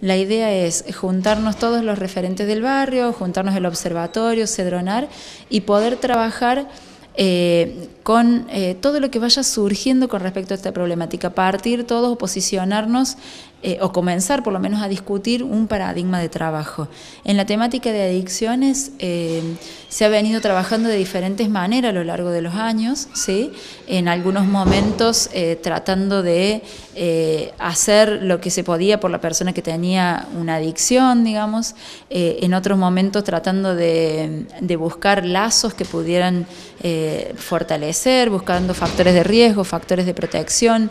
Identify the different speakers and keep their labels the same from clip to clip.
Speaker 1: La idea es juntarnos todos los referentes del barrio, juntarnos el observatorio, cedronar y poder trabajar eh, con eh, todo lo que vaya surgiendo con respecto a esta problemática, partir todos o posicionarnos eh, o comenzar por lo menos a discutir un paradigma de trabajo. En la temática de adicciones eh, se ha venido trabajando de diferentes maneras a lo largo de los años, ¿sí? en algunos momentos eh, tratando de hacer lo que se podía por la persona que tenía una adicción, digamos, en otros momentos tratando de, de buscar lazos que pudieran fortalecer, buscando factores de riesgo, factores de protección,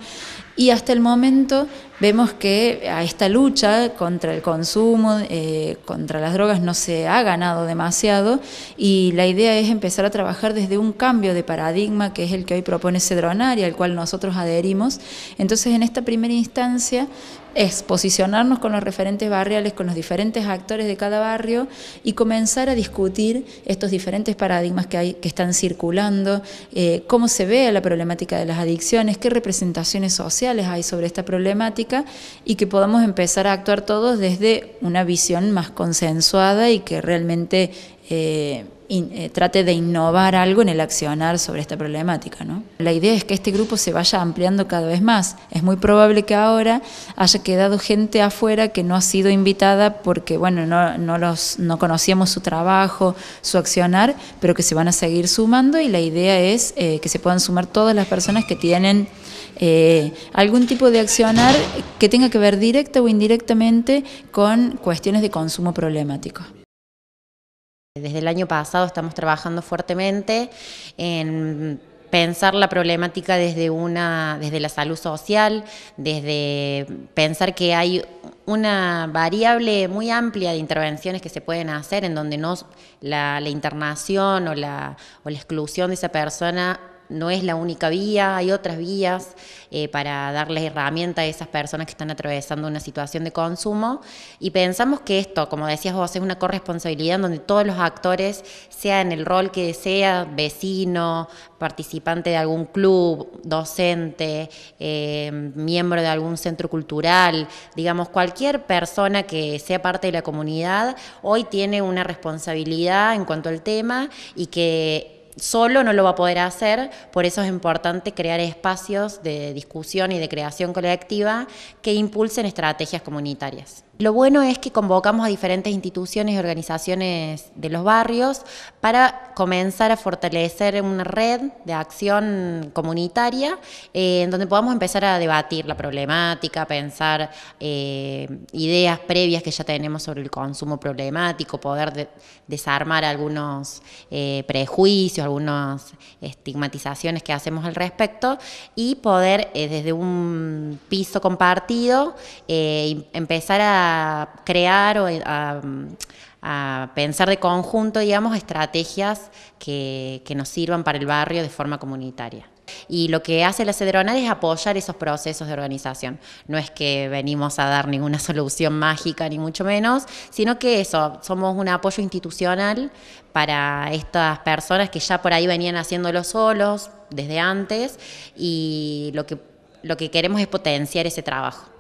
Speaker 1: y hasta el momento vemos que a esta lucha contra el consumo, eh, contra las drogas, no se ha ganado demasiado y la idea es empezar a trabajar desde un cambio de paradigma que es el que hoy propone Cedronar y al cual nosotros adherimos. Entonces, en esta primera instancia es posicionarnos con los referentes barriales, con los diferentes actores de cada barrio y comenzar a discutir estos diferentes paradigmas que, hay, que están circulando, eh, cómo se ve la problemática de las adicciones, qué representaciones sociales hay sobre esta problemática y que podamos empezar a actuar todos desde una visión más consensuada y que realmente eh, eh, trate de innovar algo en el accionar sobre esta problemática. ¿no? La idea es que este grupo se vaya ampliando cada vez más. Es muy probable que ahora haya quedado gente afuera que no ha sido invitada porque bueno, no, conocíamos su trabajo, su accionar, pero que se van a seguir sumando y la idea es eh, que se puedan sumar todas las personas que tienen eh, algún tipo de accionar que tenga que ver directa o indirectamente
Speaker 2: con cuestiones
Speaker 1: de consumo problemático.
Speaker 2: Desde el año pasado estamos trabajando fuertemente en pensar la problemática desde una desde la salud social, desde pensar que hay una variable muy amplia de intervenciones que se pueden hacer en donde no la, internación o la exclusión de esa persona no es la única vía, hay otras vías eh, para darles herramientas a esas personas que están atravesando una situación de consumo. Y pensamos que esto, como decías vos, es una corresponsabilidad en donde todos los actores, sea en el rol que desea, vecino, participante de algún club, docente, eh, miembro de algún centro cultural, digamos, cualquier persona que sea parte de la comunidad, hoy tiene una responsabilidad en cuanto al tema y que solo no lo va a poder hacer, por eso es importante crear espacios de discusión y de creación colectiva que impulsen estrategias comunitarias. Lo bueno es que convocamos a diferentes instituciones y organizaciones de los barrios para comenzar a fortalecer una red de acción comunitaria eh, en donde podamos empezar a debatir la problemática, pensar eh, ideas previas que ya tenemos sobre el consumo problemático, poder desarmar algunos eh, prejuicios, algunas estigmatizaciones que hacemos al respecto y poder desde un piso compartido empezar a crear o eh, a, pensar de conjunto, digamos, estrategias que, nos sirvan para el barrio de forma comunitaria. Y lo que hace la Cedronal es apoyar esos procesos de organización. No es que venimos a dar ninguna solución mágica, ni mucho menos, sino que eso, somos un apoyo institucional para estas personas que ya por ahí venían haciéndolo solos desde antes y lo que, lo que queremos es potenciar ese trabajo.